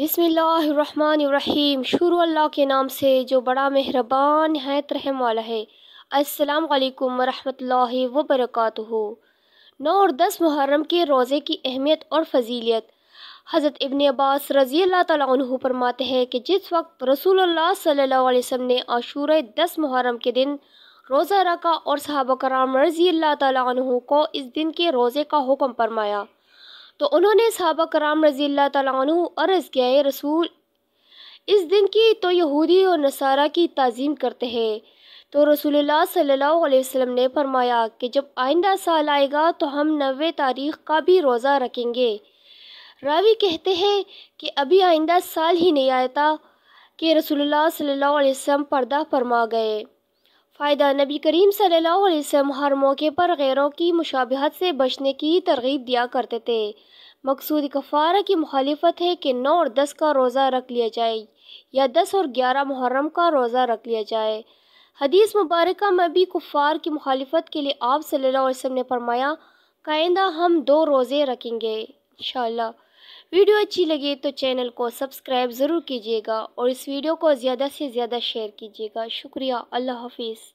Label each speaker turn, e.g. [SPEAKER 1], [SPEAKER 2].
[SPEAKER 1] बिसमीम शुरू अल्लाह के नाम से जो बड़ा मेहरबान है तरहम वाला है अस्सलाम वालेकुम रहमतुल्लाहि व बरकातहू नौ और दस मुहर्रम के रोज़े की अहमियत और फजीलियत हज़रत इबन अब्बास रज़ी अल्लाह तु फरमाते हैं कि जिस वक्त रसूल अलैहि वसल्लम ने आशूर दस मुहर्रम के दिन रोज़ा रखा और सहाबा कराम रज़ी अल्लाह तु को इस दिन के रोज़े का हुक्म फरमाया तो उन्होंने सहाबा कराम रज़ी तु अर्ज़ किया रसूल इस दिन की तो यहूदी और नसारा की तज़ीम करते हैं तो रसूलुल्लाह सल्लल्लाहु अलैहि वसल्लम ने फरमाया कि जब आइंदा साल आएगा तो हम नवे तारीख़ का भी रोज़ा रखेंगे रावी कहते हैं कि अभी आइंदा साल ही नहीं आया था कि रसूलुल्लाह सल्लल्लाहु अलैहि वसल्लम पर्दा फरमा गए फ़ायदा नबी करीम सल्लल्लाहु अलैहि वसल्लम हर मौके पर गैरों की मुशाबहत से बचने की तरगीब दिया करते थे मकसूद कफ़ारा की मुखालफत है कि नौ और दस का रोज़ा रख लिया जाए या दस और ग्यारह मुहर्रम का रोज़ा रख लिया जाए हदीस मुबारक में भी कुफ़ार की मुखालफत के लिए आप सल्लल्लाहु अलैहि वसल्लम ने फरमाया काइंदा हम दो रोज़े रखेंगे इन वीडियो अच्छी लगे तो चैनल को सब्सक्राइब ज़रूर कीजिएगा और इस वीडियो को ज़्यादा से ज़्यादा शेयर कीजिएगा शुक्रिया अल्लाह हाफिज़